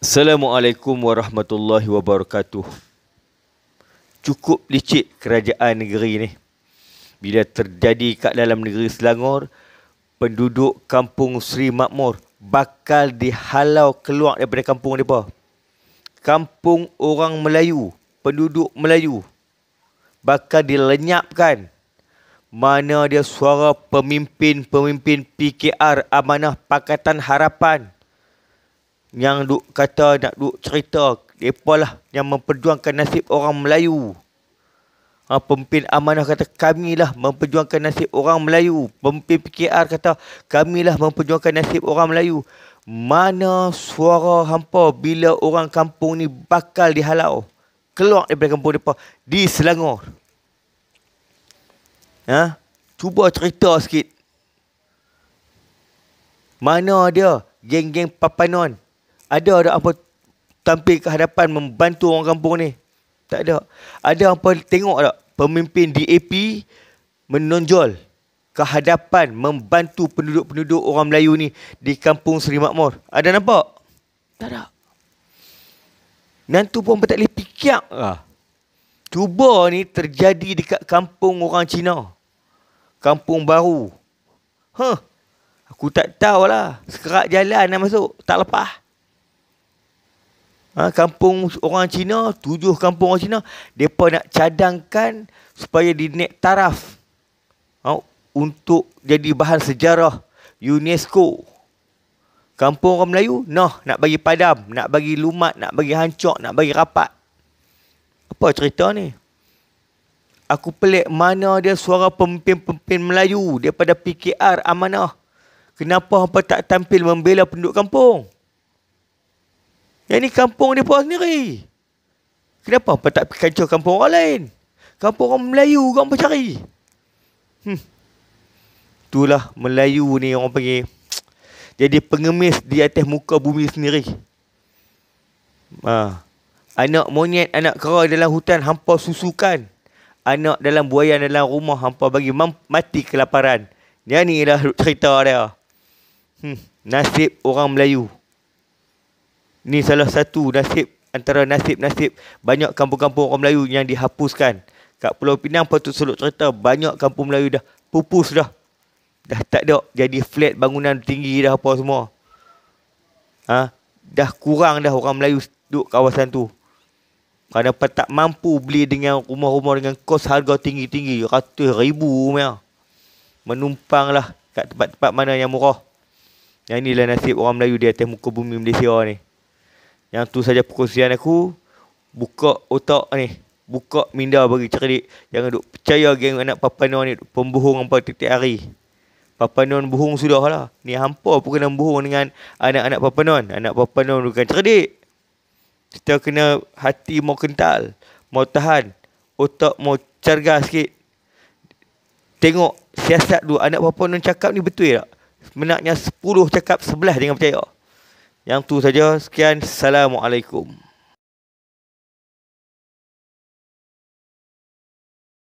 Assalamualaikum warahmatullahi wabarakatuh. Cukup licik kerajaan negeri ni. Bila terjadi kat dalam negeri Selangor, penduduk kampung Sri Makmur bakal dihalau keluar daripada kampung mereka. Kampung orang Melayu, penduduk Melayu bakal dilenyapkan. Mana dia suara pemimpin-pemimpin PKR Amanah Pakatan Harapan? yang duk kata nak duk cerita depa lah yang memperjuangkan nasib orang Melayu. Ha, pemimpin amanah kata kami lah memperjuangkan nasib orang Melayu. Pemimpin PKR kata kami lah memperjuangkan nasib orang Melayu. Mana suara hampa bila orang kampung ni bakal dihalau. Keluar daripada kampung depa di Selangor. Ha? Cuba cerita sikit. Mana dia geng-geng papanon ada ada apa tampil ke hadapan membantu orang kampung ni? Tak ada. Ada apa tengok tak pemimpin DAP menonjol ke hadapan membantu penduduk-penduduk orang Melayu ni di kampung Seri Makmur? Ada nampak? Tak ada. Nantu pun tak boleh fikir lah. Cuba ni terjadi dekat kampung orang Cina. Kampung baru. Huh. Aku tak tahu lah. Sekerak jalan nak masuk. Tak lepas ha, kampung orang Cina, tujuh kampung orang Cina, mereka nak cadangkan supaya dinaik taraf ha, untuk jadi bahan sejarah UNESCO. Kampung orang Melayu, no, nak bagi padam, nak bagi lumat, nak bagi hancur, nak bagi rapat. Apa cerita ni? Aku pelik mana dia suara pemimpin-pemimpin Melayu daripada PKR amanah. Kenapa hampa tak tampil membela penduduk kampung? Yang ni kampung dia puas sendiri. Kenapa apa tak kacau kampung orang lain? Kampung orang Melayu kau apa cari? Hmm. Itulah Melayu ni orang panggil. Jadi pengemis di atas muka bumi sendiri. Ha. Anak monyet, anak kera dalam hutan hampa susukan. Anak dalam buaya dalam rumah hampa bagi mati kelaparan. Ini adalah cerita dia. Hmm. Nasib orang Melayu. Ini salah satu nasib antara nasib-nasib banyak kampung-kampung orang Melayu yang dihapuskan. Kat Pulau Pinang patut seluk cerita banyak kampung Melayu dah pupus dah. Dah tak ada jadi flat bangunan tinggi dah apa semua. Ha? Dah kurang dah orang Melayu duduk kawasan tu. Kenapa tak mampu beli dengan rumah-rumah dengan kos harga tinggi-tinggi. Ratus ribu rumah. Menumpanglah kat tempat-tempat mana yang murah. Yang inilah nasib orang Melayu di atas muka bumi Malaysia ni. Yang tu saja perkongsian aku. Buka otak ni. Buka minda bagi cerdik. yang duk percaya geng anak Papa Noah ni. Pembohong apa titik hari. Papa non bohong sudah lah. Ni hampa pun kena bohong dengan anak-anak Papa non Anak Papa non bukan cerdik. Kita kena hati mau kental. Mau tahan. Otak mau cergah sikit. Tengok siasat dua Anak Papa non cakap ni betul tak? Menaknya 10 cakap 11 dengan percaya. Yang tu saja. Sekian. Assalamualaikum.